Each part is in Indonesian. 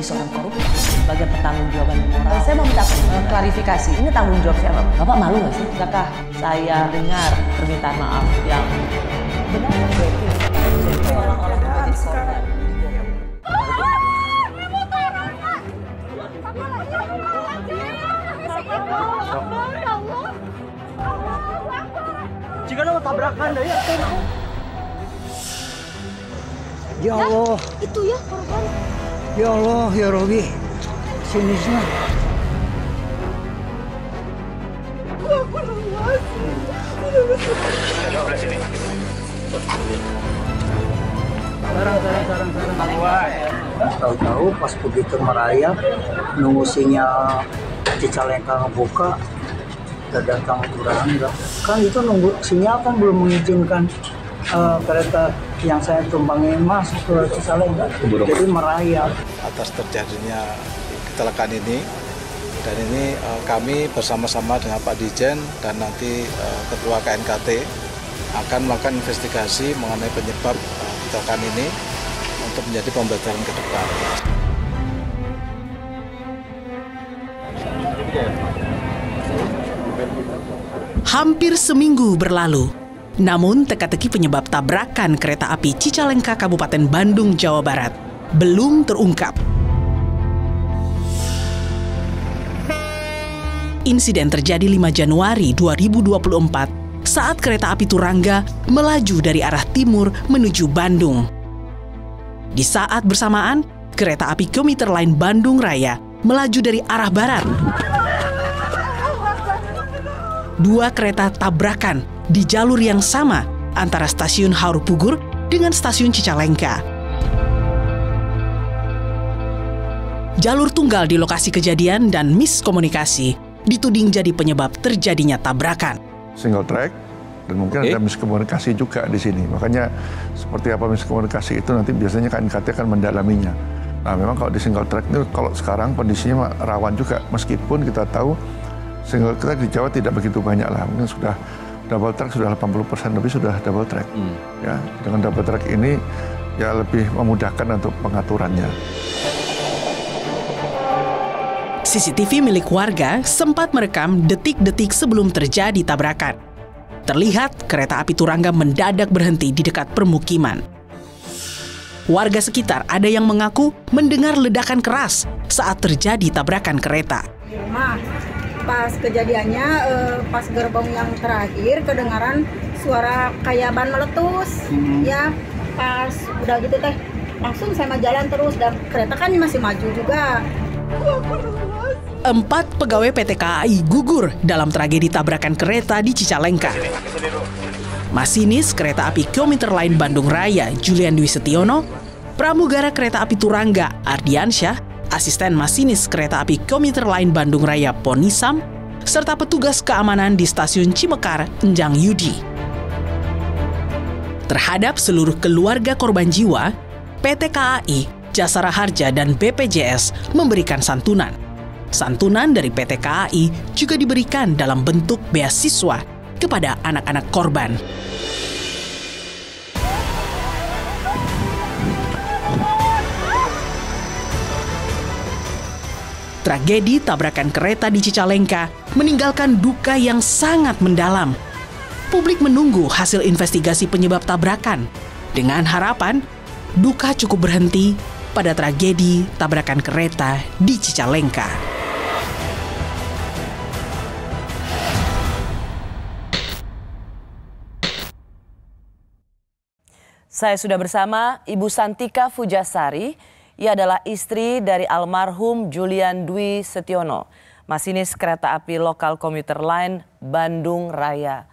menjadi seorang koruptor sebagai pertanggung jawaban moral. Eh, saya mau minta eh, klarifikasi, ini tanggung jawab siapa? Bapak malu nggak sih? Bukankah saya dengar permintaan maaf yang benar? Orang-orang Jika ada tabrakan dari aku. Ya. ya Allah. Ya, itu ya korban. Ya Allah, ya Robi. Sini sana. Tahu-tahu pas begitu merayap, nunggu sinyal Cicalengka ngebuka, udah datang kurang. Kan itu nunggu sinyal kan belum mengizinkan uh, kereta yang saya tumpangin masuk ke Cisalengka jadi merayap atas terjadinya kecelakaan ini dan ini uh, kami bersama-sama dengan Pak Dijen dan nanti uh, Ketua KNKT akan melakukan investigasi mengenai penyebab uh, kecelakaan ini untuk menjadi pembelajaran ke depan. Hampir seminggu berlalu, namun, teka-teki penyebab tabrakan kereta api Cicalengka Kabupaten Bandung, Jawa Barat belum terungkap. Insiden terjadi 5 Januari 2024 saat kereta api Turangga melaju dari arah timur menuju Bandung. Di saat bersamaan, kereta api komuter lain Bandung Raya melaju dari arah barat. Dua kereta tabrakan di jalur yang sama antara stasiun Harupugur dengan stasiun Cicalengka. Jalur tunggal di lokasi kejadian dan miskomunikasi dituding jadi penyebab terjadinya tabrakan. Single track dan mungkin okay. ada miskomunikasi juga di sini. Makanya seperti apa miskomunikasi itu nanti biasanya KNKT akan mendalaminya. Nah memang kalau di single track itu kalau sekarang kondisinya rawan juga meskipun kita tahu single track di Jawa tidak begitu banyak lah mungkin sudah double track sudah 80% lebih sudah double track. Hmm. Ya, dengan double track ini ya lebih memudahkan untuk pengaturannya. CCTV milik warga sempat merekam detik-detik sebelum terjadi tabrakan. Terlihat kereta api Turangga mendadak berhenti di dekat permukiman. Warga sekitar ada yang mengaku mendengar ledakan keras saat terjadi tabrakan kereta pas kejadiannya uh, pas gerbong yang terakhir kedengaran suara kayak ban meletus hmm. ya pas udah gitu teh langsung sama jalan terus dan kereta kan masih maju juga Empat pegawai PT KAI gugur dalam tragedi tabrakan kereta di Cicalengka. Masinis kereta api Komuter Line Bandung Raya Julian Dwi Setiono, pramugara kereta api Turangga Ardiansyah, asisten masinis kereta api komuter lain Bandung Raya Ponisam, serta petugas keamanan di stasiun Cimekar, Enjang Yudi. Terhadap seluruh keluarga korban jiwa, PT KAI, Jasara Harja, dan BPJS memberikan santunan. Santunan dari PT KAI juga diberikan dalam bentuk beasiswa kepada anak-anak korban. Tragedi tabrakan kereta di Cicalengka meninggalkan duka yang sangat mendalam. Publik menunggu hasil investigasi penyebab tabrakan dengan harapan duka cukup berhenti pada tragedi tabrakan kereta di Cicalengka. Saya sudah bersama Ibu Santika Fujasari, ia adalah istri dari almarhum Julian Dwi Setiono, masinis kereta api lokal komuter lain Bandung Raya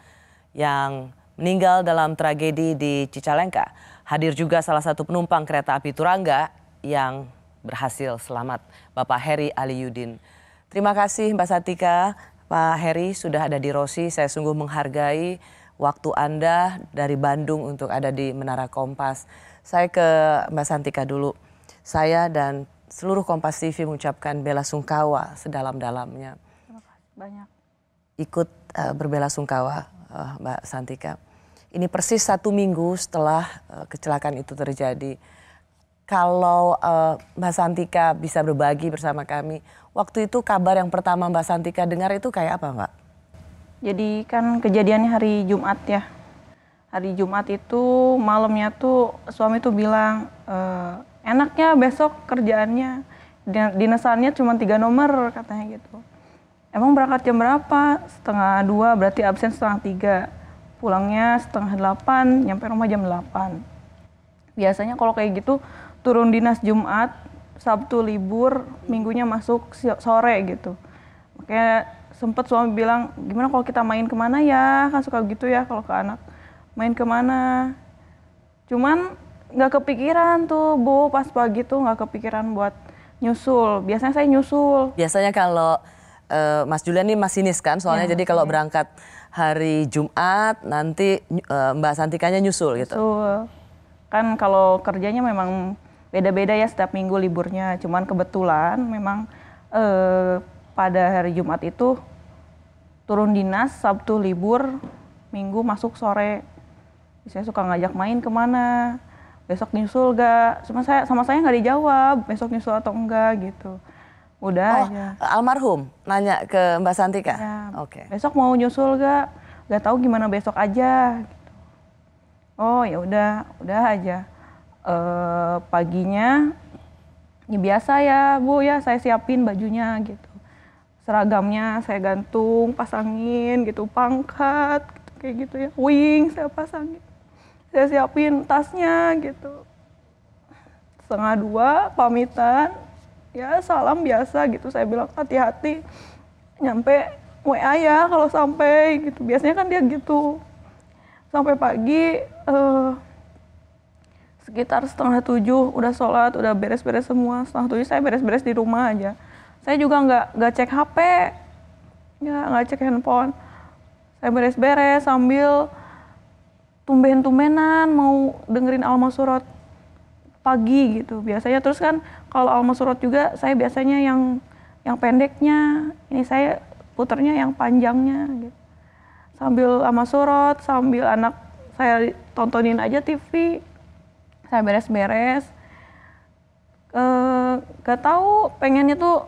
yang meninggal dalam tragedi di Cicalengka. Hadir juga salah satu penumpang kereta api Turangga yang berhasil selamat, Bapak Heri Aliyudin. Terima kasih Mbak Satika, Pak Heri sudah ada di Rosi. Saya sungguh menghargai waktu Anda dari Bandung untuk ada di Menara Kompas. Saya ke Mbak Santika dulu saya dan seluruh Kompas TV mengucapkan bela sungkawa sedalam-dalamnya. Terima kasih Banyak. Ikut uh, berbela sungkawa, uh, Mbak Santika. Ini persis satu minggu setelah uh, kecelakaan itu terjadi. Kalau uh, Mbak Santika bisa berbagi bersama kami, waktu itu kabar yang pertama Mbak Santika dengar itu kayak apa, Mbak? Jadi kan kejadiannya hari Jumat ya. Hari Jumat itu malamnya tuh suami tuh bilang, e, enaknya besok kerjaannya dinasannya cuma tiga nomor katanya gitu emang berangkat jam berapa setengah dua berarti absen setengah tiga pulangnya setengah delapan nyampe rumah jam delapan biasanya kalau kayak gitu turun dinas Jumat Sabtu libur minggunya masuk sore gitu makanya sempet suami bilang gimana kalau kita main kemana ya kan suka gitu ya kalau ke anak main kemana cuman nggak kepikiran tuh Bu pas pagi tuh nggak kepikiran buat nyusul. Biasanya saya nyusul. Biasanya kalau uh, Mas Julian ini masinis kan soalnya ya, jadi kalau berangkat hari Jumat nanti uh, Mbak Santikanya nyusul gitu. Nyusul. Kan kalau kerjanya memang beda-beda ya setiap minggu liburnya. Cuman kebetulan memang uh, pada hari Jumat itu turun dinas, Sabtu libur, Minggu masuk sore. Saya suka ngajak main kemana, besok nyusul gak Sama saya sama saya nggak dijawab besok nyusul atau enggak gitu udah oh, aja almarhum nanya ke mbak Santika ya, oke okay. besok mau nyusul gak Gak tahu gimana besok aja gitu. oh ya udah udah aja e, paginya ya biasa ya bu ya saya siapin bajunya gitu seragamnya saya gantung pasangin gitu pangkat gitu, kayak gitu ya wing saya pasangin saya siapin tasnya gitu setengah dua pamitan ya salam biasa gitu saya bilang hati-hati nyampe WA ya kalau sampai gitu biasanya kan dia gitu sampai pagi eh, sekitar setengah tujuh udah sholat udah beres-beres semua setengah tujuh saya beres-beres di rumah aja saya juga nggak nggak cek HP nggak nggak cek handphone saya beres-beres sambil tumben-tumbenan mau dengerin Alma Surat pagi gitu biasanya terus kan kalau Alma Surat juga saya biasanya yang yang pendeknya ini saya puternya yang panjangnya gitu sambil Alma Surat sambil anak saya tontonin aja TV saya beres-beres e, eh, gak tahu pengennya tuh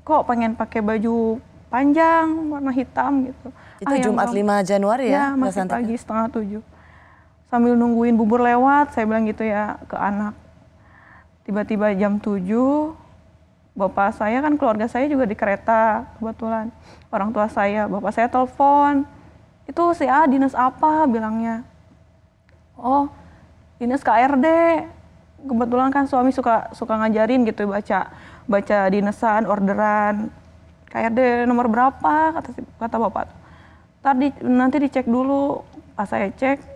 kok pengen pakai baju panjang warna hitam gitu itu ah, Jumat yang, 5 Januari ya, ya masih ya? pagi setengah tujuh sambil nungguin bubur lewat saya bilang gitu ya ke anak tiba-tiba jam 7 bapak saya kan keluarga saya juga di kereta kebetulan orang tua saya bapak saya telepon itu si A dinas apa bilangnya oh dinas KRD kebetulan kan suami suka suka ngajarin gitu baca baca dinesan orderan KRD nomor berapa kata kata bapak tadi nanti dicek dulu pas saya cek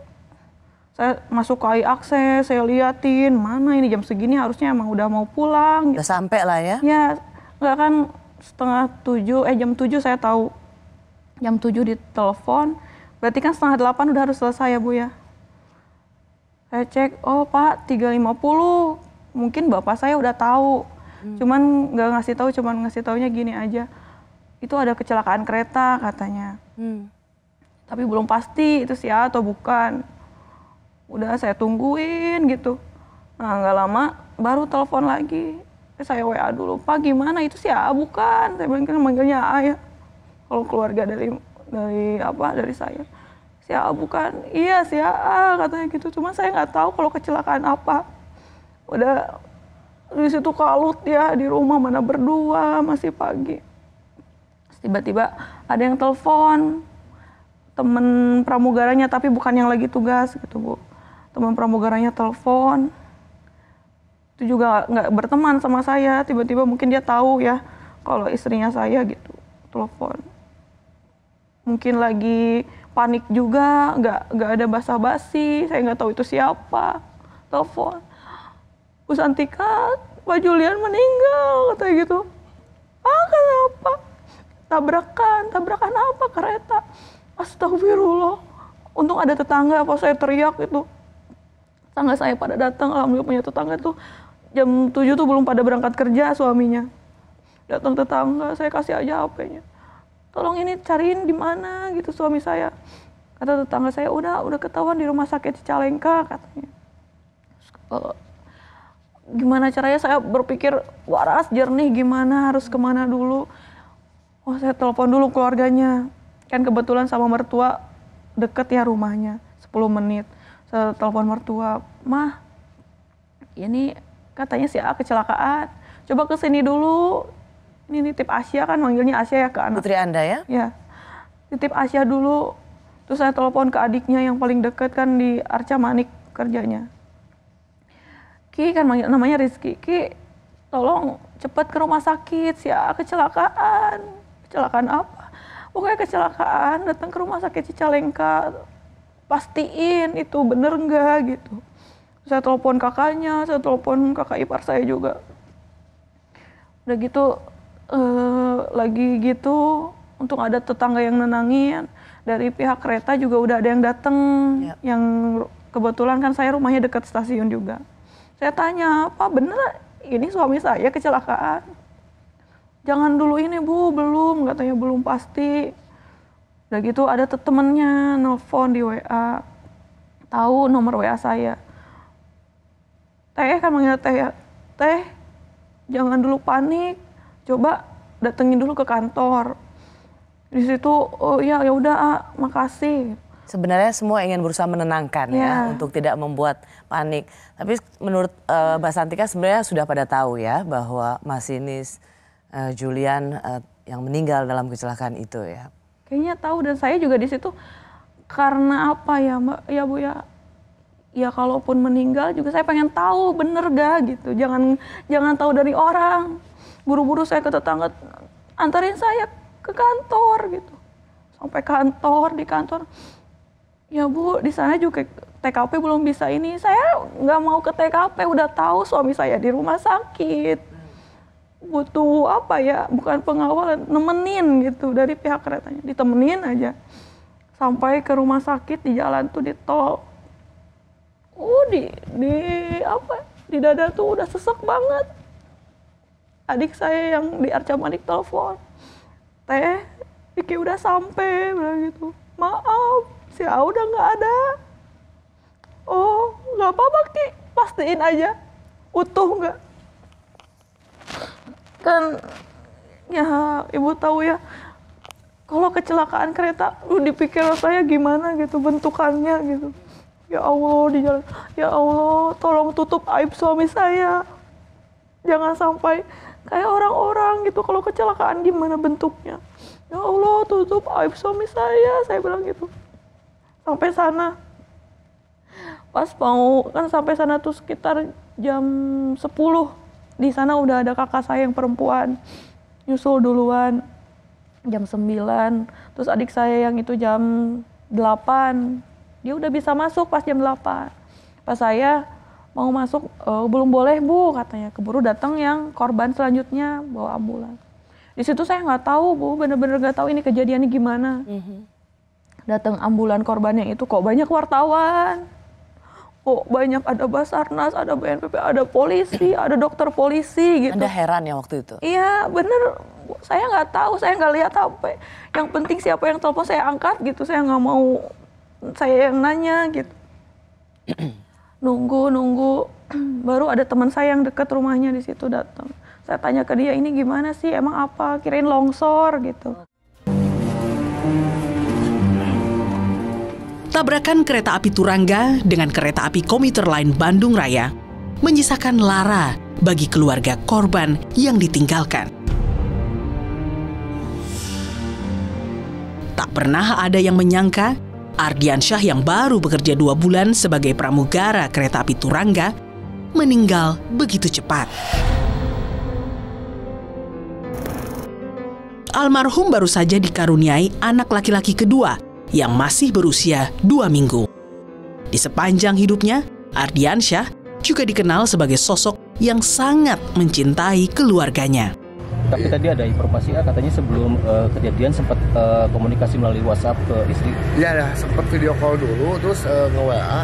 saya masuk ke akses saya liatin mana ini jam segini harusnya emang udah mau pulang udah sampai lah ya ya nggak kan setengah tujuh eh jam tujuh saya tahu jam tujuh di telepon. berarti kan setengah delapan udah harus selesai ya bu ya saya cek oh pak tiga 350 mungkin bapak saya udah tahu hmm. cuman nggak ngasih tahu cuman ngasih taunya gini aja itu ada kecelakaan kereta katanya hmm. tapi belum pasti itu sih atau bukan udah saya tungguin gitu nah nggak lama baru telepon lagi saya WA dulu Pak gimana itu sih ah bukan saya bilang kan manggilnya ayah, kalau keluarga dari dari apa dari saya si A bukan iya si A katanya gitu cuma saya nggak tahu kalau kecelakaan apa udah di situ kalut ya di rumah mana berdua masih pagi tiba-tiba ada yang telepon temen pramugaranya tapi bukan yang lagi tugas gitu bu teman pramugaranya telepon itu juga nggak berteman sama saya tiba-tiba mungkin dia tahu ya kalau istrinya saya gitu telepon mungkin lagi panik juga nggak nggak ada basa-basi saya nggak tahu itu siapa telepon Bu Santika Pak Julian meninggal katanya gitu ah kenapa tabrakan tabrakan apa kereta Astagfirullah untung ada tetangga pas saya teriak itu tetangga saya pada datang alhamdulillah punya tetangga tuh jam 7 tuh belum pada berangkat kerja suaminya datang tetangga saya kasih aja HP-nya tolong ini cariin di mana gitu suami saya kata tetangga saya udah udah ketahuan di rumah sakit Cicalengka katanya Terus, eh, gimana caranya saya berpikir waras jernih gimana harus kemana dulu oh saya telepon dulu keluarganya kan kebetulan sama mertua deket ya rumahnya 10 menit telepon mertua mah ini katanya si A kecelakaan coba ke sini dulu ini nitip Asia kan manggilnya Asia ya ke anak putri anda ya ya nitip Asia dulu terus saya telepon ke adiknya yang paling deket kan di Arca Manik kerjanya Ki kan manggil namanya Rizky Ki tolong cepet ke rumah sakit si A kecelakaan kecelakaan apa pokoknya kecelakaan datang ke rumah sakit Cicalengka pastiin itu bener nggak gitu saya telepon kakaknya saya telepon kakak ipar saya juga udah gitu uh, lagi gitu untuk ada tetangga yang nenangin dari pihak kereta juga udah ada yang dateng yep. Ya. yang kebetulan kan saya rumahnya dekat stasiun juga saya tanya apa bener ini suami saya kecelakaan jangan dulu ini bu belum katanya belum pasti udah gitu ada temennya nelfon di WA tahu nomor WA saya teh kan manggil teh ya teh jangan dulu panik coba datengin dulu ke kantor di situ oh ya ya udah ah, makasih sebenarnya semua ingin berusaha menenangkan yeah. ya iya. untuk tidak membuat panik. Tapi menurut uh, Mbak Santika sebenarnya sudah pada tahu ya bahwa masinis uh, eh, Julian uh, yang meninggal dalam kecelakaan itu ya kayaknya tahu dan saya juga di situ karena apa ya mbak ya bu ya ya kalaupun meninggal juga saya pengen tahu bener ga gitu jangan jangan tahu dari orang buru-buru saya ke tetangga antarin saya ke kantor gitu sampai kantor di kantor ya bu di sana juga TKP belum bisa ini saya nggak mau ke TKP udah tahu suami saya di rumah sakit butuh apa ya bukan pengawalan nemenin gitu dari pihak keretanya ditemenin aja sampai ke rumah sakit di jalan tuh di tol oh di di apa ya, di dada tuh udah sesek banget adik saya yang di Arca Manik telepon teh Vicky udah sampai bilang gitu maaf si A udah nggak ada oh nggak apa-apa Ki pastiin aja utuh nggak kan ya ibu tahu ya kalau kecelakaan kereta lu dipikir saya gimana gitu bentukannya gitu ya Allah di jalan ya Allah tolong tutup aib suami saya jangan sampai kayak orang-orang gitu kalau kecelakaan gimana bentuknya ya Allah tutup aib suami saya saya bilang gitu sampai sana pas mau kan sampai sana tuh sekitar jam 10 di sana udah ada kakak saya yang perempuan nyusul duluan jam 9 terus adik saya yang itu jam 8 dia udah bisa masuk pas jam 8 pas saya mau masuk e, belum boleh bu katanya keburu datang yang korban selanjutnya bawa ambulan di situ saya nggak tahu bu bener-bener nggak -bener tahu ini kejadiannya gimana mm -hmm. datang ambulan korbannya itu kok banyak wartawan Oh, banyak ada Basarnas, ada BNPB, ada polisi, ada dokter polisi gitu. Anda heran ya waktu itu? Iya, bener. Saya nggak tahu, saya nggak lihat apa. Yang penting siapa yang telepon saya angkat gitu. Saya nggak mau saya yang nanya gitu. nunggu, nunggu. Baru ada teman saya yang deket rumahnya di situ datang. Saya tanya ke dia, ini gimana sih? Emang apa? Kirain longsor gitu. Tabrakan kereta api Turangga dengan kereta api komuter lain Bandung Raya menyisakan lara bagi keluarga korban yang ditinggalkan. Tak pernah ada yang menyangka Ardiansyah yang baru bekerja dua bulan sebagai pramugara kereta api Turangga meninggal begitu cepat. Almarhum baru saja dikaruniai anak laki-laki kedua yang masih berusia dua minggu. Di sepanjang hidupnya, Ardiansyah juga dikenal sebagai sosok yang sangat mencintai keluarganya. Tapi tadi ada informasi ah, katanya sebelum uh, kejadian sempat uh, komunikasi melalui WhatsApp ke istri. Iya, ya, sempat video call dulu terus uh, eh, nge WA.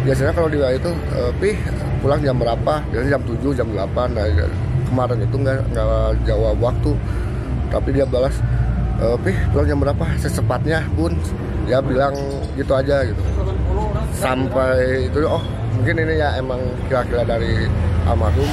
Biasanya kalau di WA itu uh, pih pulang jam berapa? Biasanya jam 7, jam 8. Nah, ya, kemarin itu nggak nggak jawab waktu. Tapi dia balas e, pih pulang jam berapa secepatnya bun Ya bilang gitu aja gitu sampai itu oh mungkin ini ya emang kira-kira dari almarhum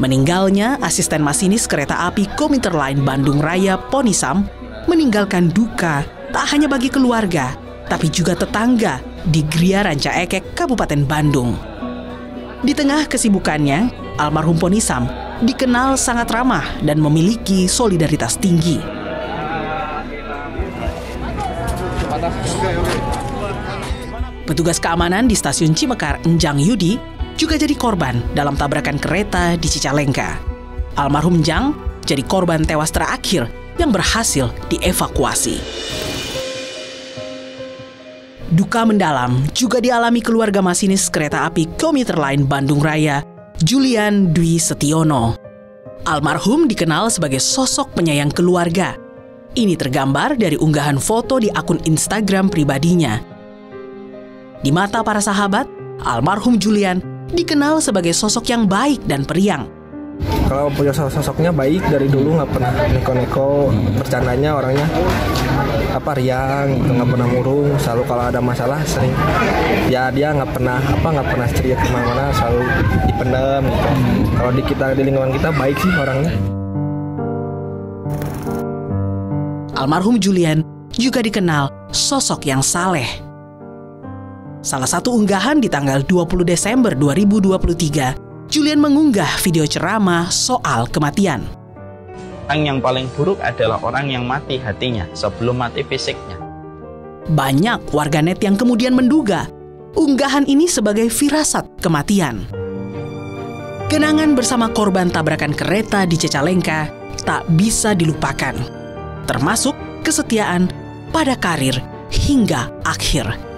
Meninggalnya asisten masinis kereta api Komuter Line Bandung Raya Ponisam meninggalkan duka tak hanya bagi keluarga, tapi juga tetangga di Gria Ranca Ekek, Kabupaten Bandung. Di tengah kesibukannya, almarhum Ponisam dikenal sangat ramah dan memiliki solidaritas tinggi. Petugas keamanan di stasiun Cimekar Enjang Yudi juga jadi korban dalam tabrakan kereta di Cicalengka. Almarhum Jang jadi korban tewas terakhir yang berhasil dievakuasi. Duka mendalam juga dialami keluarga masinis kereta api Komuter Lain Bandung Raya Julian Dwi Setiono. Almarhum dikenal sebagai sosok penyayang keluarga. Ini tergambar dari unggahan foto di akun Instagram pribadinya. Di mata para sahabat, almarhum Julian dikenal sebagai sosok yang baik dan periang kalau punya sosoknya baik dari dulu nggak pernah neko-neko bercandanya orangnya apa riang gitu nggak pernah murung selalu kalau ada masalah sering ya dia nggak pernah apa nggak pernah ceria kemana-mana selalu dipendam gitu kalau di kita di lingkungan kita baik sih orangnya almarhum Julian juga dikenal sosok yang saleh salah satu unggahan di tanggal 20 Desember 2023 Julian mengunggah video ceramah soal kematian. Orang yang paling buruk adalah orang yang mati hatinya sebelum mati fisiknya. Banyak warganet yang kemudian menduga unggahan ini sebagai firasat kematian. Kenangan bersama korban tabrakan kereta di Cicalengka tak bisa dilupakan, termasuk kesetiaan pada karir hingga akhir.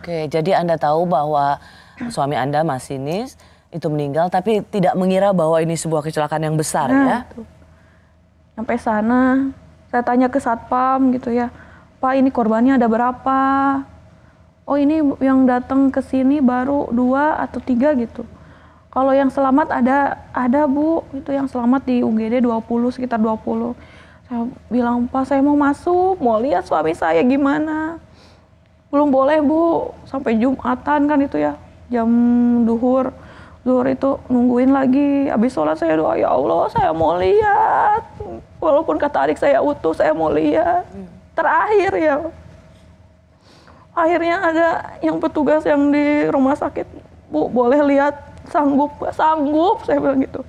Oke, jadi Anda tahu bahwa suami Anda Mas Sinis itu meninggal tapi tidak mengira bahwa ini sebuah kecelakaan yang besar nah, ya. Itu. Sampai sana saya tanya ke satpam gitu ya. Pak, ini korbannya ada berapa? Oh, ini yang datang ke sini baru dua atau tiga gitu. Kalau yang selamat ada ada Bu, itu yang selamat di UGD 20 sekitar 20. Saya bilang, "Pak, saya mau masuk, mau lihat suami saya gimana." belum boleh bu sampai jumatan kan itu ya jam duhur duhur itu nungguin lagi habis sholat saya doa ya allah saya mau lihat walaupun kata adik saya utuh saya mau lihat terakhir ya akhirnya ada yang petugas yang di rumah sakit bu boleh lihat sanggup sanggup saya bilang gitu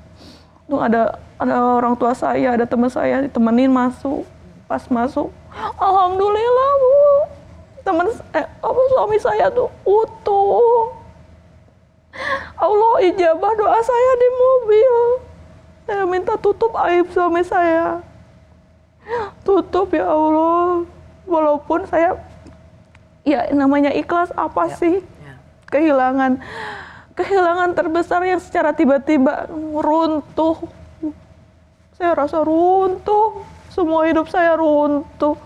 tuh ada ada orang tua saya ada teman saya ditemenin masuk pas masuk alhamdulillah bu teman eh, apa suami saya tuh utuh. Allah ijabah doa saya di mobil. Saya minta tutup aib suami saya. Tutup ya Allah. Walaupun saya ya namanya ikhlas apa ya. sih? Ya. Kehilangan kehilangan terbesar yang secara tiba-tiba runtuh. Saya rasa runtuh, semua hidup saya runtuh.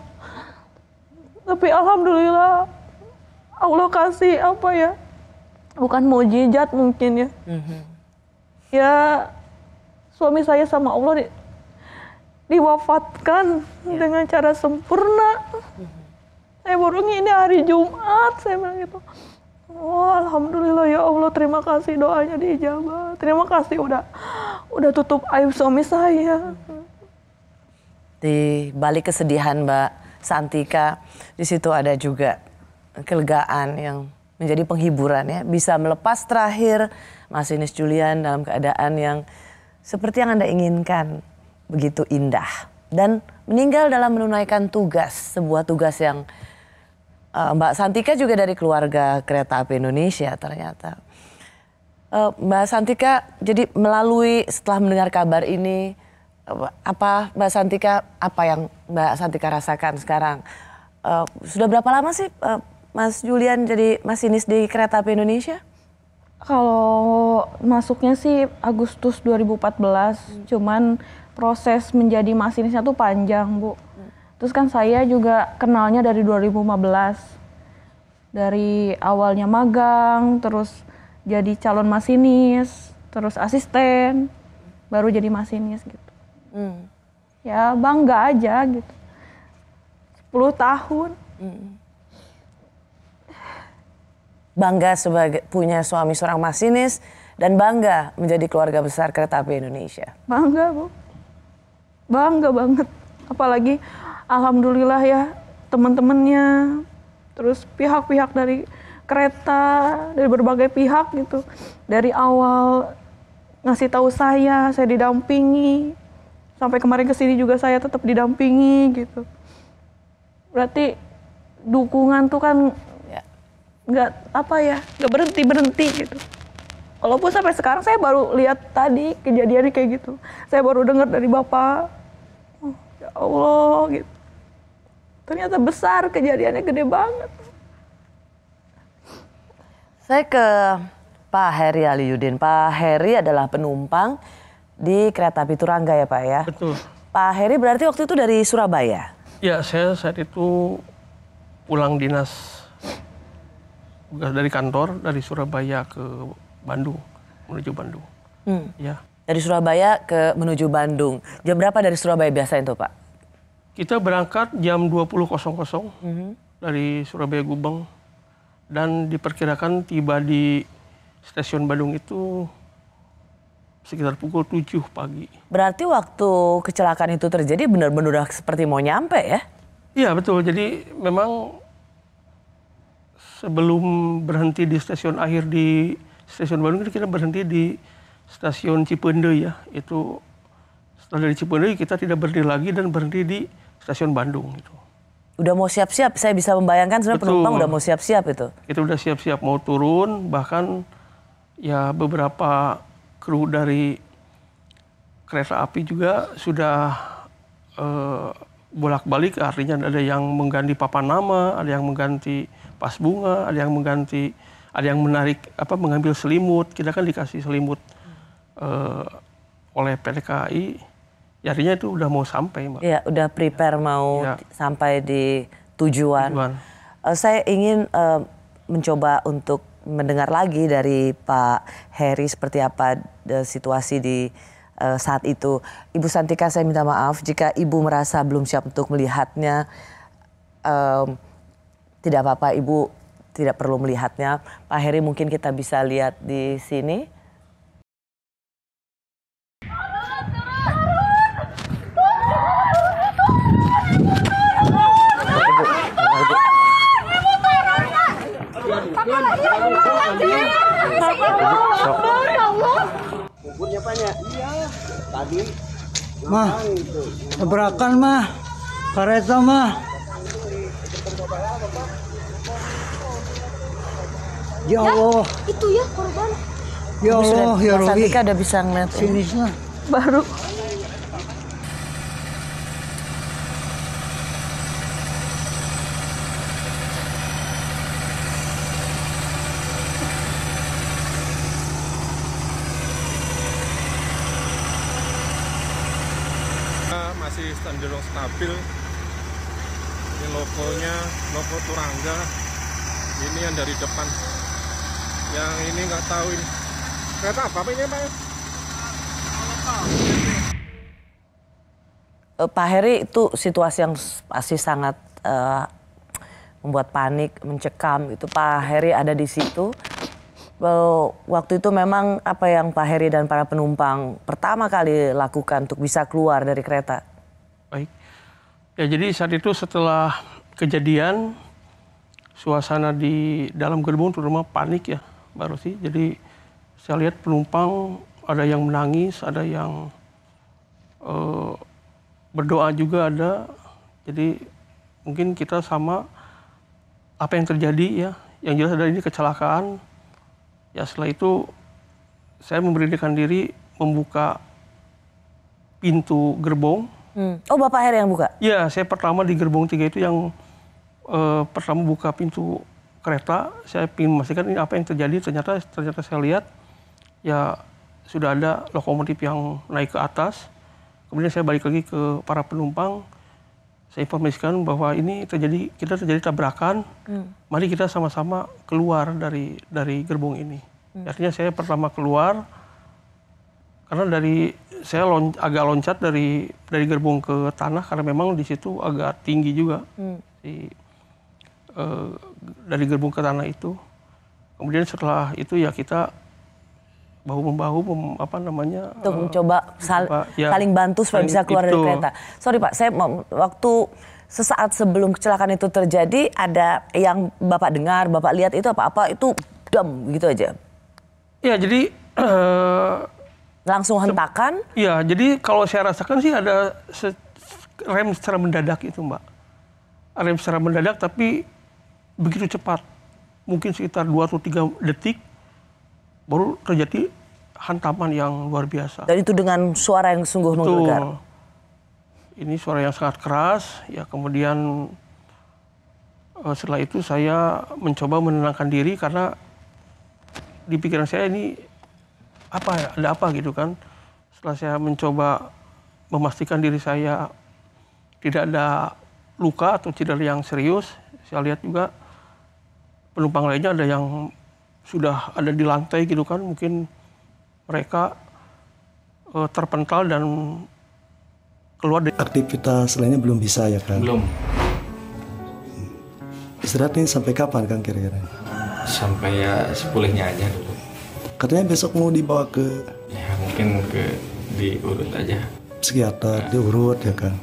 Tapi alhamdulillah Allah kasih apa ya? Bukan mujizat mungkin ya. Mm-hmm. Ya suami saya sama Allah di, diwafatkan yeah. dengan cara sempurna. Mm-hmm. Saya baru ini hari Jumat saya bilang gitu. Wah, oh, alhamdulillah ya Allah, terima kasih doanya diijabah. Terima kasih udah udah tutup aib suami saya. Di balik kesedihan, Mbak, Santika. Di situ ada juga kelegaan yang menjadi penghiburan ya. Bisa melepas terakhir Masinis Julian dalam keadaan yang seperti yang Anda inginkan. Begitu indah. Dan meninggal dalam menunaikan tugas, sebuah tugas yang uh, Mbak Santika juga dari keluarga kereta api Indonesia ternyata. Uh, Mbak Santika, jadi melalui setelah mendengar kabar ini, apa Mbak Santika apa yang Mbak Santika rasakan sekarang? Uh, sudah berapa lama sih uh, Mas Julian jadi masinis di kereta api Indonesia? Kalau masuknya sih Agustus 2014, hmm. cuman proses menjadi masinisnya tuh panjang, Bu. Hmm. Terus kan saya juga kenalnya dari 2015. Dari awalnya magang, terus jadi calon masinis, terus asisten, baru jadi masinis gitu. Hmm. Ya bangga aja gitu. 10 tahun. Hmm. Bangga sebagai punya suami seorang masinis dan bangga menjadi keluarga besar kereta api Indonesia. Bangga, Bu. Bangga banget. Apalagi alhamdulillah ya teman-temannya, terus pihak-pihak dari kereta dari berbagai pihak gitu dari awal ngasih tahu saya saya didampingi sampai kemarin kesini juga saya tetap didampingi gitu berarti dukungan tuh kan ya nggak apa ya nggak berhenti berhenti gitu walaupun sampai sekarang saya baru lihat tadi kejadiannya kayak gitu saya baru dengar dari bapak oh, ya allah gitu ternyata besar kejadiannya gede banget saya ke Pak Heri Ali Yudin Pak Heri adalah penumpang di kereta api Turangga ya Pak ya? Betul. Pak Heri berarti waktu itu dari Surabaya? Ya saya saat itu pulang dinas dari kantor dari Surabaya ke Bandung menuju Bandung. Hmm. Ya. Dari Surabaya ke menuju Bandung. Jam berapa dari Surabaya biasa itu Pak? Kita berangkat jam 20.00 hmm. dari Surabaya Gubeng dan diperkirakan tiba di stasiun Bandung itu sekitar pukul 7 pagi. Berarti waktu kecelakaan itu terjadi benar-benar seperti mau nyampe ya? Iya betul. Jadi memang sebelum berhenti di stasiun akhir di stasiun Bandung kita berhenti di stasiun Cipende ya. Itu setelah dari Cipende kita tidak berhenti lagi dan berhenti di stasiun Bandung itu. Udah mau siap-siap, saya bisa membayangkan sudah penumpang udah mau siap-siap itu. Itu udah siap-siap mau turun, bahkan ya beberapa kru dari kereta api juga sudah uh, bolak-balik artinya ada yang mengganti papan nama, ada yang mengganti pas bunga, ada yang mengganti ada yang menarik apa mengambil selimut. Kita kan dikasih selimut uh, oleh PT KAI. Ya, artinya itu udah mau sampai, Mbak. Ya, udah prepare mau ya. sampai di tujuan. tujuan. Uh, saya ingin uh, mencoba untuk mendengar lagi dari Pak Heri seperti apa eh, situasi di uh, saat itu. Ibu Santika saya minta maaf jika Ibu merasa belum siap untuk melihatnya. Um, tidak apa-apa Ibu tidak perlu melihatnya. Pak Heri mungkin kita bisa lihat di sini. namanya iya tadi mah tabrakan mah kereta mah ya, ya Allah ya, itu ya korban ya Allah ya Robi ada bisa ngeliat sini baru nggak tahu ini kereta apa, apa ini pak eh, Pak Heri itu situasi yang pasti sangat uh, membuat panik, mencekam Itu Pak Heri ada di situ. Well, waktu itu memang apa yang Pak Heri dan para penumpang pertama kali lakukan untuk bisa keluar dari kereta? Baik. Ya jadi saat itu setelah kejadian suasana di dalam gerbong terutama panik ya. Mbak Rosi. Jadi saya lihat penumpang ada yang menangis, ada yang uh, berdoa juga ada. Jadi mungkin kita sama apa yang terjadi ya. Yang jelas ada ini kecelakaan. Ya setelah itu saya memberanikan diri membuka pintu gerbong. Hmm. Oh Bapak Her yang buka? ya saya pertama di gerbong tiga itu yang uh, pertama buka pintu kereta saya ingin memastikan ini apa yang terjadi ternyata ternyata saya lihat ya sudah ada lokomotif yang naik ke atas kemudian saya balik lagi ke para penumpang saya informasikan bahwa ini terjadi kita terjadi tabrakan hmm. mari kita sama-sama keluar dari dari gerbong ini hmm. artinya saya pertama keluar karena dari saya lon, agak loncat dari dari gerbong ke tanah karena memang di situ agak tinggi juga hmm. si Eh, dari gerbong ke tanah itu. Kemudian setelah itu ya kita bahu membahu mem, apa namanya untuk eh, mencoba sal, ya, saling bantu supaya bisa keluar itu. dari kereta. Sorry Pak, saya waktu sesaat sebelum kecelakaan itu terjadi ada yang Bapak dengar, Bapak lihat itu apa-apa itu dam gitu aja. Ya, jadi uh, langsung hentakan? Ya jadi kalau saya rasakan sih ada rem secara mendadak itu, Mbak. Rem secara mendadak tapi begitu cepat. Mungkin sekitar 2 atau 3 detik baru terjadi hantaman yang luar biasa. Dan itu dengan suara yang sungguh menggelegar. Ini suara yang sangat keras, ya kemudian eh, setelah itu saya mencoba menenangkan diri karena di pikiran saya ini apa ya, ada apa gitu kan. Setelah saya mencoba memastikan diri saya tidak ada luka atau cedera yang serius, saya lihat juga penumpang lainnya ada yang sudah ada di lantai gitu kan mungkin mereka uh, terpental dan keluar dari aktivitas lainnya belum bisa ya kan belum istirahat ini sampai kapan kan kira-kira sampai ya sepulihnya aja dulu katanya besok mau dibawa ke ya mungkin ke diurut aja psikiater ya. diurut ya kan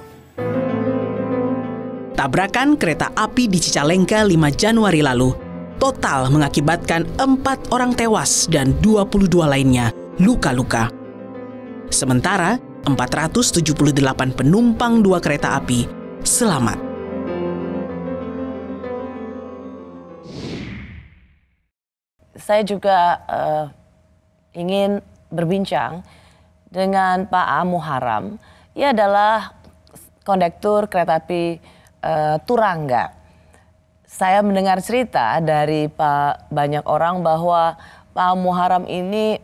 Tabrakan kereta api di Cicalengka 5 Januari lalu total mengakibatkan empat orang tewas dan 22 lainnya luka-luka. Sementara 478 penumpang dua kereta api selamat. Saya juga uh, ingin berbincang dengan Pak A. Muharam. Ia adalah kondektur kereta api uh, Turangga saya mendengar cerita dari Pak banyak orang bahwa Pak Muharam ini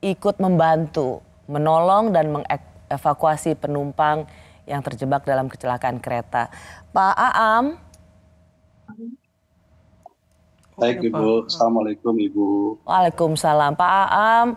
ikut membantu, menolong dan mengevakuasi penumpang yang terjebak dalam kecelakaan kereta. Pak Aam. Baik Ibu, Assalamualaikum Ibu. Waalaikumsalam. Pak Aam,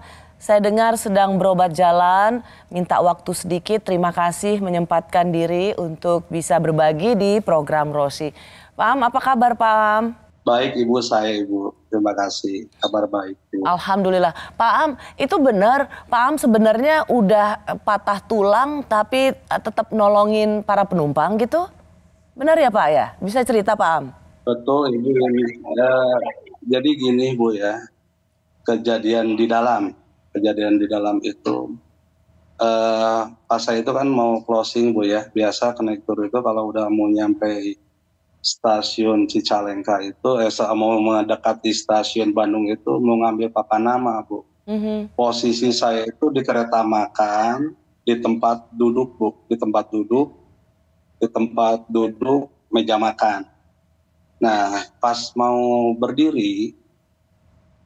saya dengar sedang berobat jalan, minta waktu sedikit. Terima kasih menyempatkan diri untuk bisa berbagi di program Rosi. Pam, apa kabar Pak Am? Baik Ibu, saya Ibu. Terima kasih. Kabar baik. Ibu. Alhamdulillah. Pak Am, itu benar Pak Am sebenarnya udah patah tulang tapi tetap nolongin para penumpang gitu? Benar ya Pak ya? Bisa cerita Pak Am? Betul Ibu. Ya, jadi gini Bu ya, kejadian di dalam kejadian di dalam itu. Uh, pas saya itu kan mau closing Bu ya, biasa konektor itu kalau udah mau nyampe stasiun Cicalengka itu, eh, mau mendekati stasiun Bandung itu mau ngambil papan nama Bu. Mm-hmm. Posisi saya itu di kereta makan, di tempat duduk Bu, di tempat duduk, di tempat duduk meja makan. Nah, pas mau berdiri,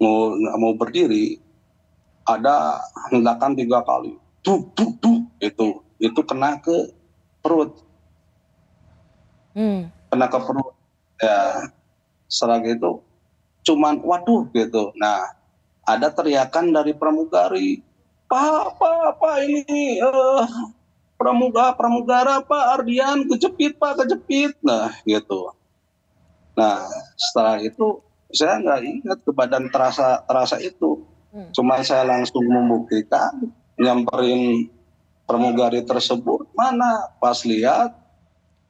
mau mau berdiri ada ledakan tiga kali tuh tuh tuh itu itu kena ke perut hmm. kena ke perut ya setelah itu cuman waduh gitu nah ada teriakan dari pramugari pak pak pak ini uh, pramuga pramugara pak Ardian kejepit pak kejepit nah gitu nah setelah itu saya nggak ingat ke badan terasa terasa itu Hmm. Cuma saya langsung membuktikan, nyamperin pramugari tersebut, mana pas lihat,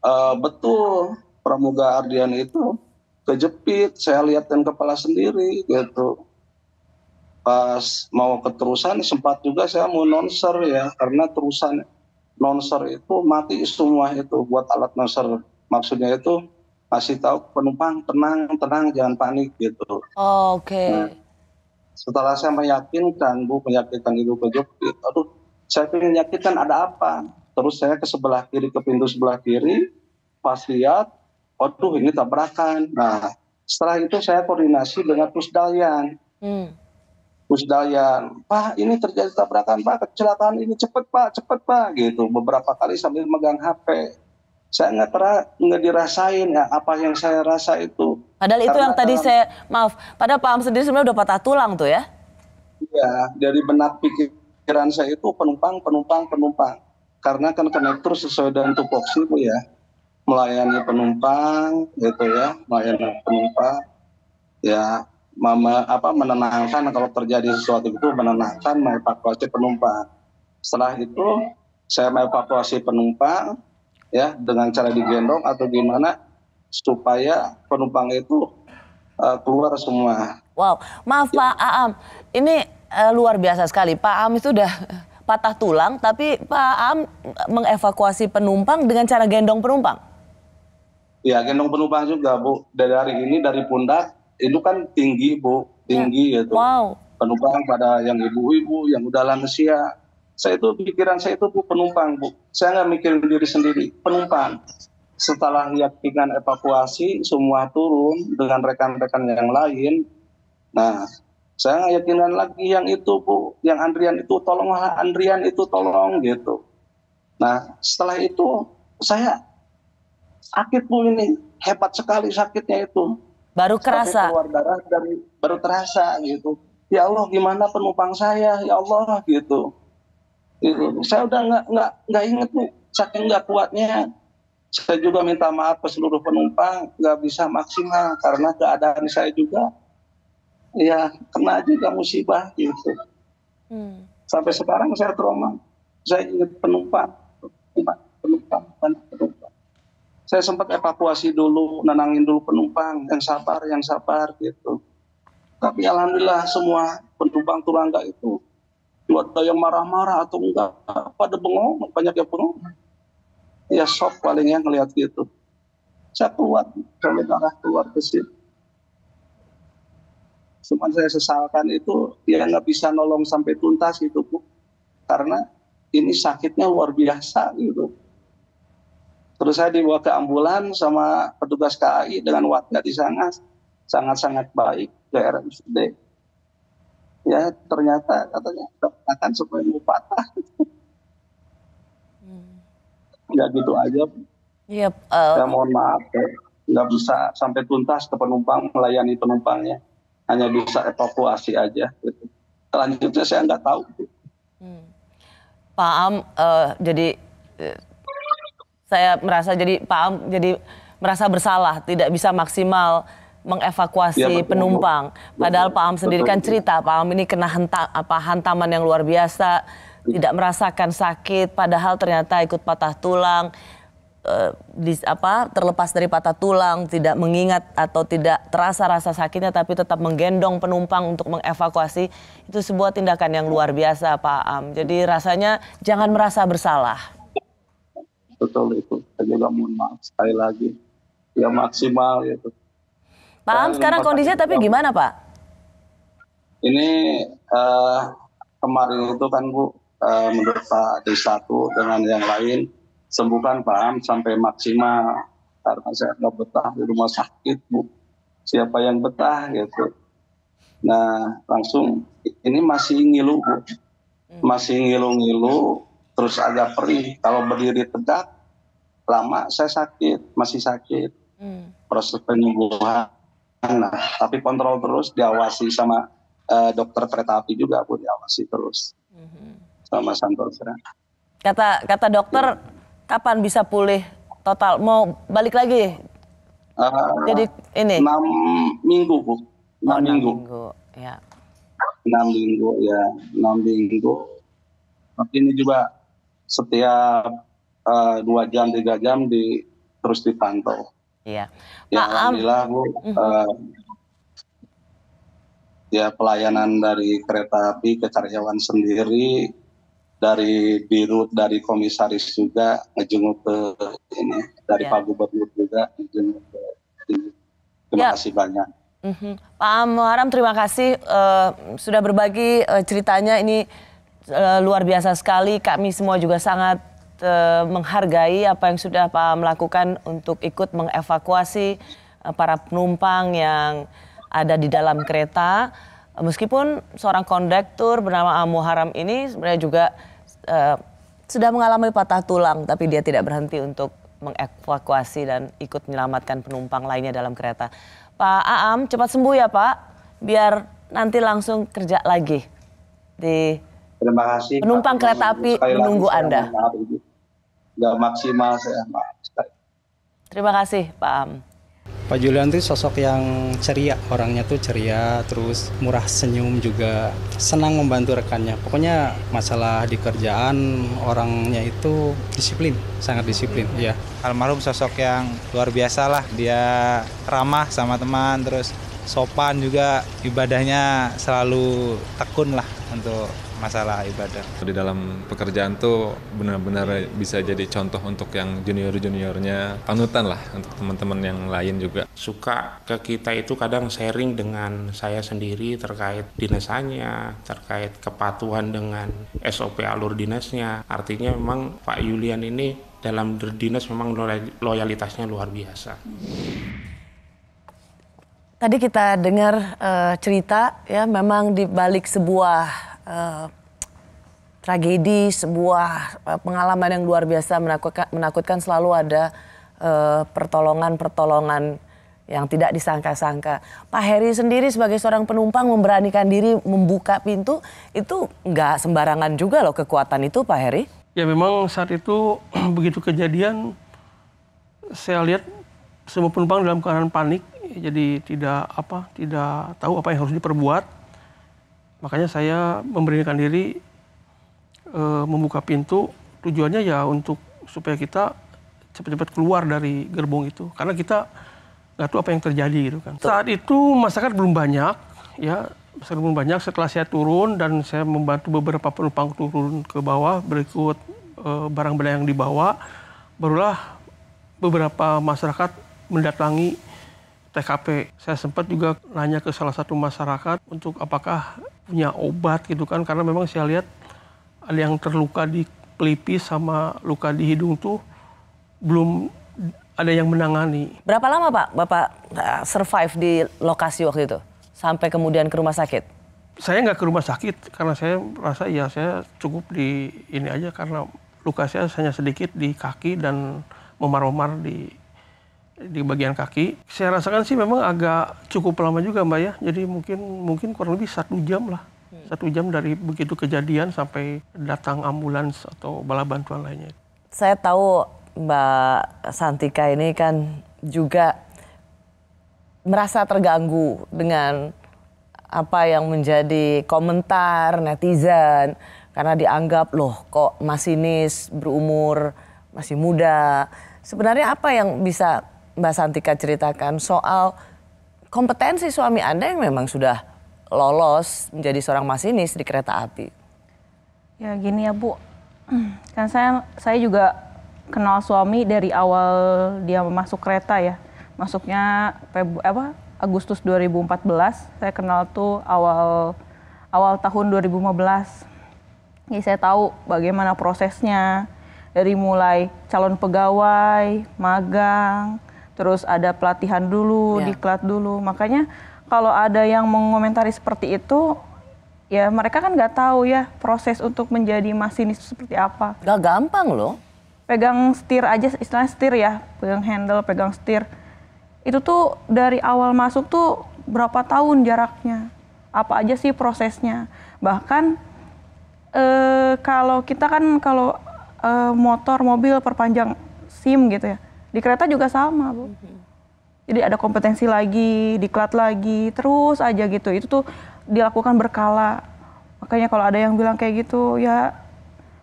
uh, betul Pramugari Ardian itu kejepit, saya lihat dan kepala sendiri gitu. Pas mau keterusan sempat juga saya mau nonser ya, karena terusan nonser itu mati semua itu buat alat nonser. Maksudnya itu masih tahu penumpang tenang, tenang, jangan panik gitu. Oh, Oke. Okay. Nah, setelah saya meyakinkan bu meyakinkan ibu ke aduh saya ingin meyakinkan ada apa terus saya ke sebelah kiri ke pintu sebelah kiri pas lihat aduh ini tabrakan nah setelah itu saya koordinasi dengan pusdalian, hmm. pusdalian pak ini terjadi tabrakan pak kecelakaan ini cepet pak cepet pak gitu beberapa kali sambil megang hp saya nggak nggak dirasain ya apa yang saya rasa itu Padahal itu yang tadi saya maaf, padahal paham sendiri sebenarnya udah patah tulang tuh ya. Iya, dari benak pikiran saya itu penumpang, penumpang, penumpang. Karena kan konektor sesuai dengan tupoksi itu ya. Melayani penumpang gitu ya, melayani penumpang. Ya, mama, apa menenangkan kalau terjadi sesuatu itu menenangkan mengevakuasi penumpang. Setelah itu saya mengevakuasi penumpang ya dengan cara digendong atau gimana supaya penumpang itu uh, keluar semua. Wow, maaf ya. Pak Aam, ini uh, luar biasa sekali. Pak Aam itu udah patah tulang, tapi Pak Aam mengevakuasi penumpang dengan cara gendong penumpang. Ya, gendong penumpang juga, Bu. Dari hari ini dari pundak itu kan tinggi, Bu, tinggi ya. gitu. Wow. Penumpang pada yang ibu-ibu, yang udah lansia. Saya itu pikiran saya itu Bu penumpang, Bu. Saya nggak mikir diri sendiri, penumpang setelah yakinan evakuasi semua turun dengan rekan-rekan yang lain. Nah, saya yakinan lagi yang itu bu, yang Andrian itu tolonglah Andrian itu tolong gitu. Nah, setelah itu saya sakit bu ini hebat sekali sakitnya itu. Baru kerasa. keluar darah dari baru terasa gitu. Ya Allah gimana penumpang saya ya Allah gitu. Gitu. Saya udah nggak nggak nggak inget nih saking nggak kuatnya saya juga minta maaf ke seluruh penumpang, nggak bisa maksimal karena keadaan saya juga ya kena juga musibah gitu. Hmm. Sampai sekarang saya trauma. Saya ingat penumpang, penumpang, penumpang, penumpang. Saya sempat evakuasi dulu, nenangin dulu penumpang, yang sabar, yang sabar gitu. Tapi alhamdulillah semua penumpang turangga itu, buat ada yang marah-marah atau enggak, pada bengong, banyak yang bengong Iya, ya shock palingnya ngelihat gitu saya keluar kami tanah keluar ke sini cuman saya sesalkan itu ya nggak bisa nolong sampai tuntas gitu bu karena ini sakitnya luar biasa gitu terus saya dibawa ke ambulan sama petugas KAI dengan warga di sana sangat-sangat baik ke RSUD ya ternyata katanya akan supaya mau patah nggak gitu aja. Yep, iya, uh... Saya mohon maaf, ya. nggak bisa sampai tuntas ke penumpang melayani penumpangnya, hanya bisa evakuasi aja. Gitu. Selanjutnya saya nggak tahu. Hmm. Pak Am, uh, jadi uh, saya merasa jadi Pak Am jadi merasa bersalah, tidak bisa maksimal mengevakuasi ya, penumpang. Padahal Pak Am sendiri betul, kan cerita, Pak Am ini kena henta, apa hantaman yang luar biasa tidak merasakan sakit padahal ternyata ikut patah tulang eh, di, apa terlepas dari patah tulang tidak mengingat atau tidak terasa rasa sakitnya tapi tetap menggendong penumpang untuk mengevakuasi itu sebuah tindakan yang luar biasa Pak Am. Jadi rasanya jangan merasa bersalah. Betul itu. Saya juga mohon maaf sekali lagi. Ya maksimal itu. Ya, Pak Am sekarang kondisinya tapi gimana Pak? Ini uh, kemarin itu kan Bu uh, menurut Pak D1 dengan yang lain sembuhkan Pak Am sampai maksimal karena saya nggak betah di rumah sakit Bu siapa yang betah gitu nah langsung ini masih ngilu Bu masih ngilu-ngilu terus agak perih kalau berdiri tegak lama saya sakit masih sakit hmm. proses penyembuhan nah tapi kontrol terus diawasi sama uh, dokter kereta api juga bu diawasi terus hmm sama Santosa. Kata kata dokter ya. kapan bisa pulih total? Mau balik lagi? Uh, Jadi ini 6 minggu, Bu. 6 oh, minggu. 6 minggu. Ya. 6 minggu ya, 6 minggu. Tapi Ini juga setiap eh, dua uh, jam tiga jam di terus dipantau. Iya. Ya, Pak, alhamdulillah Bu. Uh, Uh, -huh. ya pelayanan dari kereta api ke karyawan sendiri dari dirut dari komisaris juga ngejenguk ke ini dari ya. Pak Gubernur juga ngejenguk ke ini. terima ya. kasih banyak. Mm-hmm. Pak Amharam terima kasih uh, sudah berbagi uh, ceritanya ini uh, luar biasa sekali kami semua juga sangat menghargai apa yang sudah Pak melakukan untuk ikut mengevakuasi para penumpang yang ada di dalam kereta. Meskipun seorang kondektur bernama Amu Haram ini sebenarnya juga uh, eh, sudah mengalami patah tulang, tapi dia tidak berhenti untuk mengevakuasi dan ikut menyelamatkan penumpang lainnya dalam kereta. Pak Aam, cepat sembuh ya Pak, biar nanti langsung kerja lagi di Terima kasih. Penumpang Pak. kereta api menunggu Anda. Gak maksimal saya, Terima kasih, Pak Am. Pak Julian tuh sosok yang ceria, orangnya tuh ceria, terus murah senyum juga, senang membantu rekannya. Pokoknya masalah di kerjaan orangnya itu disiplin, sangat disiplin. Ya. Almarhum sosok yang luar biasa lah, dia ramah sama teman, terus sopan juga, ibadahnya selalu tekun lah untuk masalah ibadah. Di dalam pekerjaan tuh benar-benar bisa jadi contoh untuk yang junior-juniornya, panutan lah untuk teman-teman yang lain juga. Suka ke kita itu kadang sharing dengan saya sendiri terkait dinasannya, terkait kepatuhan dengan SOP alur dinasnya. Artinya memang Pak Yulian ini dalam berdinas memang loyalitasnya luar biasa. Tadi kita dengar uh, cerita ya memang di balik sebuah Eh, tragedi, sebuah eh, pengalaman yang luar biasa menakutkan, menakutkan selalu ada eh, pertolongan-pertolongan uh, yang tidak disangka-sangka. Pak Heri sendiri sebagai seorang penumpang memberanikan diri membuka pintu itu nggak sembarangan juga loh kekuatan itu Pak Heri. Ya memang saat itu begitu kejadian saya lihat semua penumpang dalam keadaan panik jadi tidak apa tidak tahu apa yang harus diperbuat Makanya saya memberikan diri e, membuka pintu tujuannya ya untuk supaya kita cepat-cepat keluar dari gerbong itu karena kita nggak tahu apa yang terjadi gitu kan. Saat itu masyarakat belum banyak ya masyarakat belum banyak setelah saya turun dan saya membantu beberapa penumpang turun ke bawah berikut e, barang benda yang dibawa barulah beberapa masyarakat mendatangi TKP. Saya sempat juga nanya ke salah satu masyarakat untuk apakah punya obat gitu kan karena memang saya lihat ada yang terluka di pelipis sama luka di hidung tuh belum ada yang menangani. Berapa lama Pak Bapak eh, survive di lokasi waktu itu sampai kemudian ke rumah sakit? Saya nggak ke rumah sakit karena saya merasa ya saya cukup di ini aja karena luka saya hanya sedikit di kaki dan memar-memar di di bagian kaki. Saya rasakan sih memang agak cukup lama juga mbak ya. Jadi mungkin mungkin kurang lebih satu jam lah. Hmm. Satu jam dari begitu kejadian sampai datang ambulans atau bala bantuan lainnya. Saya tahu Mbak Santika ini kan juga merasa terganggu dengan apa yang menjadi komentar netizen karena dianggap loh kok masinis berumur masih muda. Sebenarnya apa yang bisa Mbak Santika ceritakan soal kompetensi suami Anda yang memang sudah lolos menjadi seorang masinis di kereta api. Ya gini ya Bu, kan saya saya juga kenal suami dari awal dia masuk kereta ya. Masuknya Febu, apa Agustus 2014, saya kenal tuh awal awal tahun 2015. Jadi saya tahu bagaimana prosesnya dari mulai calon pegawai, magang, terus ada pelatihan dulu, yeah. diklat dulu. Makanya kalau ada yang mengomentari seperti itu, ya mereka kan nggak tahu ya proses untuk menjadi masinis itu seperti apa. Gak gampang loh. Pegang setir aja, istilahnya setir ya, pegang handle, pegang setir. Itu tuh dari awal masuk tuh berapa tahun jaraknya, apa aja sih prosesnya. Bahkan eh, kalau kita kan kalau eh, motor, mobil perpanjang SIM gitu ya, di kereta juga sama, Bu. Jadi ada kompetensi lagi, diklat lagi, terus aja gitu. Itu tuh dilakukan berkala. Makanya kalau ada yang bilang kayak gitu, ya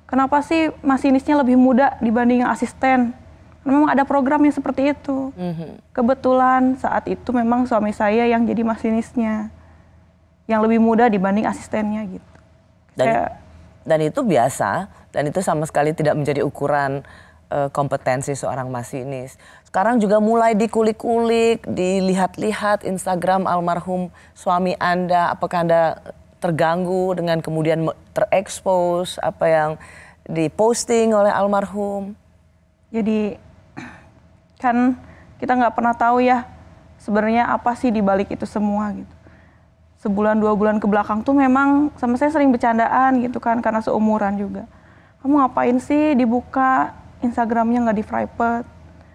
kenapa sih masinisnya lebih muda dibanding asisten? Memang ada program yang seperti itu. Mhm. Kebetulan saat itu memang suami saya yang jadi masinisnya, yang lebih muda dibanding asistennya gitu. Dan, saya, dan itu biasa, dan itu sama sekali tidak menjadi ukuran uh, kompetensi seorang masinis. Sekarang juga mulai dikulik-kulik, dilihat-lihat Instagram almarhum suami Anda, apakah Anda terganggu dengan kemudian terekspos apa yang diposting oleh almarhum? Jadi kan kita nggak pernah tahu ya sebenarnya apa sih dibalik itu semua gitu. Sebulan dua bulan ke belakang tuh memang sama saya sering bercandaan gitu kan karena seumuran juga. Kamu ngapain sih dibuka Instagramnya nggak di private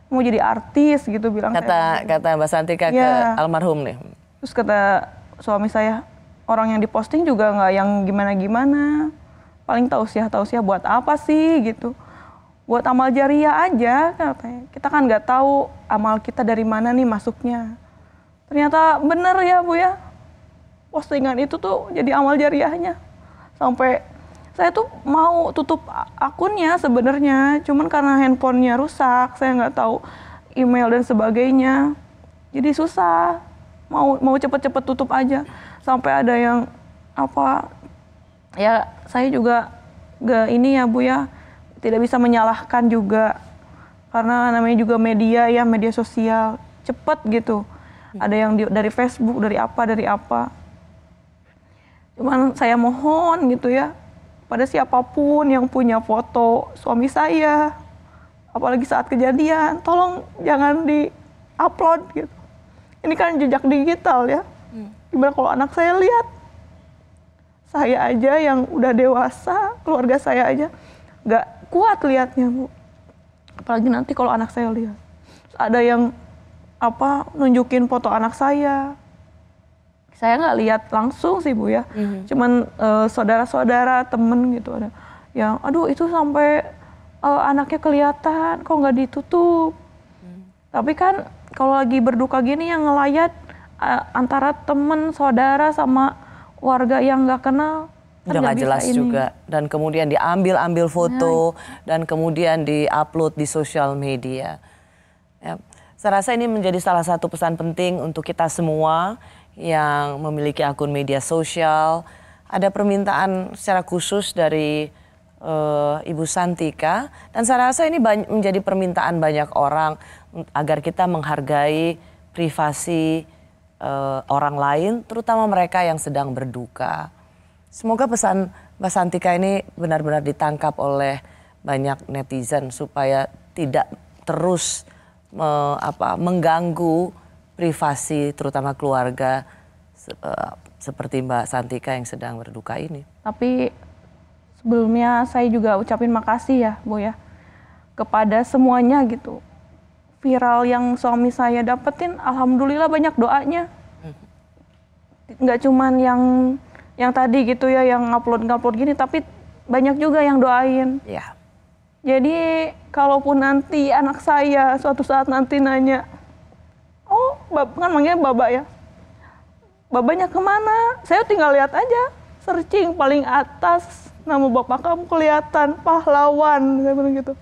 mau jadi artis gitu bilang kata saya. Gitu. kata Mbak Santika ya. ke iya. almarhum nih terus kata suami saya orang yang diposting juga nggak yang gimana gimana paling tahu sih tahu sih buat apa sih gitu buat amal jariah aja katanya kita kan nggak tahu amal kita dari mana nih masuknya ternyata bener ya bu ya postingan itu tuh jadi amal jariahnya sampai saya tuh mau tutup akunnya sebenarnya cuman karena handphonenya rusak saya nggak tahu email dan sebagainya jadi susah mau mau cepet-cepet tutup aja sampai ada yang apa ya saya juga gak ini ya bu ya tidak bisa menyalahkan juga karena namanya juga media ya media sosial cepet gitu ada yang di, dari Facebook dari apa dari apa cuman saya mohon gitu ya pada siapapun yang punya foto suami saya, apalagi saat kejadian, tolong jangan di-upload gitu. Ini kan jejak digital ya. Hmm. Gimana kalau anak saya lihat? Saya aja yang udah dewasa, keluarga saya aja nggak kuat lihatnya, Bu. Apalagi nanti kalau anak saya lihat. ada yang apa nunjukin foto anak saya, saya nggak lihat langsung sih bu ya mm-hmm. cuman uh, saudara-saudara temen gitu ada yang aduh itu sampai uh, anaknya kelihatan kok nggak ditutup mm. tapi kan kalau lagi berduka gini yang ngelayat uh, antara temen saudara sama warga yang nggak kenal kan udah nggak jelas ini. juga dan kemudian diambil ambil foto nah. dan kemudian diupload di sosial media ya. saya rasa ini menjadi salah satu pesan penting untuk kita semua yang memiliki akun media sosial. Ada permintaan secara khusus dari uh, Ibu Santika dan saya rasa ini banyak, menjadi permintaan banyak orang agar kita menghargai privasi uh, orang lain, terutama mereka yang sedang berduka. Semoga pesan Mbak Santika ini benar-benar ditangkap oleh banyak netizen supaya tidak terus me, apa, mengganggu privasi terutama keluarga eh, seperti Mbak Santika yang sedang berduka ini. Tapi sebelumnya saya juga ucapin makasih ya, Bu ya. Kepada semuanya gitu. Viral yang suami saya dapetin alhamdulillah banyak doanya. Hmm. Nggak cuman yang yang tadi gitu ya yang upload-upload gini tapi banyak juga yang doain. Ya. Jadi kalaupun nanti anak saya suatu saat nanti nanya bab kan manggilnya bapak ya babanya kemana saya tinggal lihat aja searching paling atas nama bapak kamu kelihatan pahlawan saya bilang gitu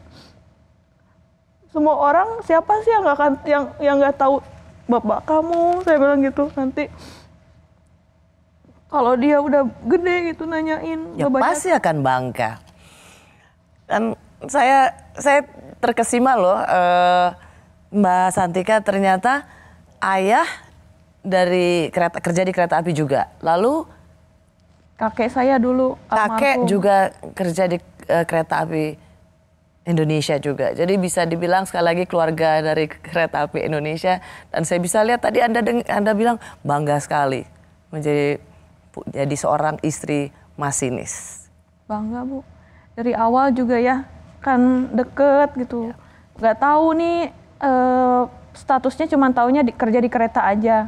semua orang siapa sih yang nggak yang yang nggak tahu bapak kamu saya bilang gitu nanti kalau dia udah gede gitu nanyain ya pasti akan bangga Dan saya saya terkesima loh Uh, Mbak Santika ternyata ayah dari kereta kerja di kereta api juga. Lalu kakek saya dulu kakek juga kerja di uh, kereta api Indonesia juga. Jadi bisa dibilang sekali lagi keluarga dari kereta api Indonesia dan saya bisa lihat tadi Anda Anda bilang bangga sekali menjadi jadi seorang istri masinis. Bangga, Bu. Dari awal juga ya kan deket gitu. Ya. Gak tahu nih uh, statusnya cuma taunya di, kerja di kereta aja.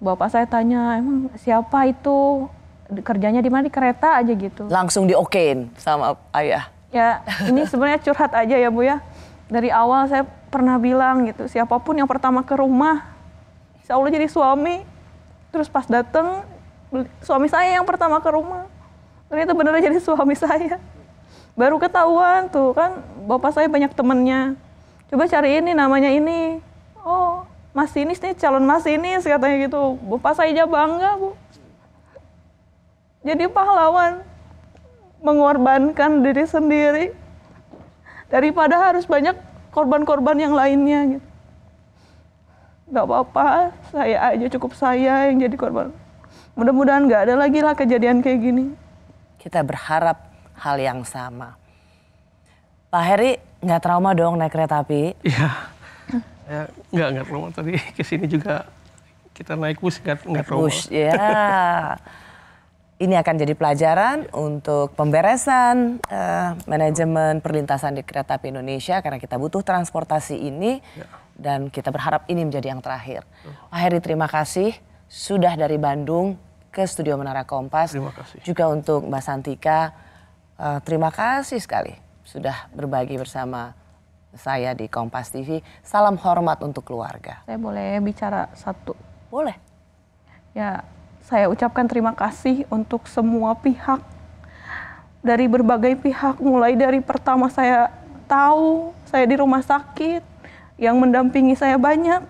Bapak saya tanya, emang siapa itu? Kerjanya di mana di kereta aja gitu. Langsung di okein sama ayah. Ya, ini sebenarnya curhat aja ya Bu ya. Dari awal saya pernah bilang gitu, siapapun yang pertama ke rumah, insya Allah jadi suami. Terus pas dateng suami saya yang pertama ke rumah. Ternyata benar jadi suami saya. Baru ketahuan tuh kan, bapak saya banyak temennya. Coba cari ini namanya ini, oh masinis nih calon masinis katanya gitu bu pas aja bangga bu jadi pahlawan mengorbankan diri sendiri daripada harus banyak korban-korban yang lainnya gitu nggak apa-apa saya aja cukup saya yang jadi korban mudah-mudahan nggak ada lagi lah kejadian kayak gini kita berharap hal yang sama Pak Heri nggak trauma dong naik kereta api iya Ya, nggak nggak promo tadi ke sini juga kita naik bus nggak nggak bus ya ini akan jadi pelajaran untuk pemberesan uh, manajemen perlintasan di kereta api Indonesia karena kita butuh transportasi ini ya. dan kita berharap ini menjadi yang terakhir. Uh. Pak terima kasih sudah dari Bandung ke studio Menara Kompas. Terima kasih. Juga untuk Mbak Santika uh, terima kasih sekali sudah berbagi bersama saya di Kompas TV. Salam hormat untuk keluarga. Saya boleh bicara satu? Boleh. Ya, saya ucapkan terima kasih untuk semua pihak. Dari berbagai pihak, mulai dari pertama saya tahu saya di rumah sakit, yang mendampingi saya banyak.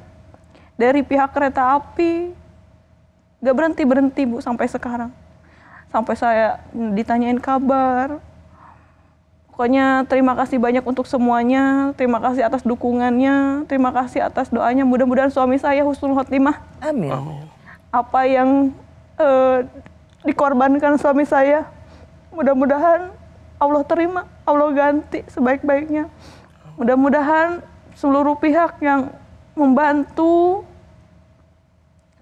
Dari pihak kereta api, gak berhenti-berhenti Bu sampai sekarang. Sampai saya ditanyain kabar, Pokoknya terima kasih banyak untuk semuanya. Terima kasih atas dukungannya. Terima kasih atas doanya. Mudah-mudahan suami saya husnul khotimah. Amin. Amin. Apa yang uh, dikorbankan suami saya, mudah-mudahan Allah terima, Allah ganti sebaik-baiknya. Mudah-mudahan seluruh pihak yang membantu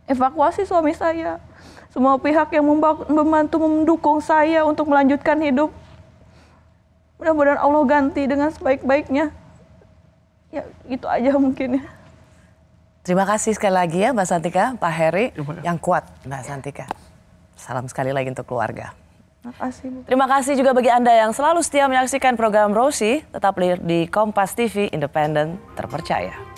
evakuasi suami saya, semua pihak yang membantu mendukung saya untuk melanjutkan hidup Mudah-mudahan Allah ganti dengan sebaik-baiknya. Ya, itu aja mungkin ya. Terima kasih sekali lagi ya Mbak Santika, Pak Heri yang kuat Mbak Santika. Salam sekali lagi untuk keluarga. Terima kasih. Bu. Terima kasih juga bagi Anda yang selalu setia menyaksikan program Rosi, tetap di Kompas TV, independen, terpercaya.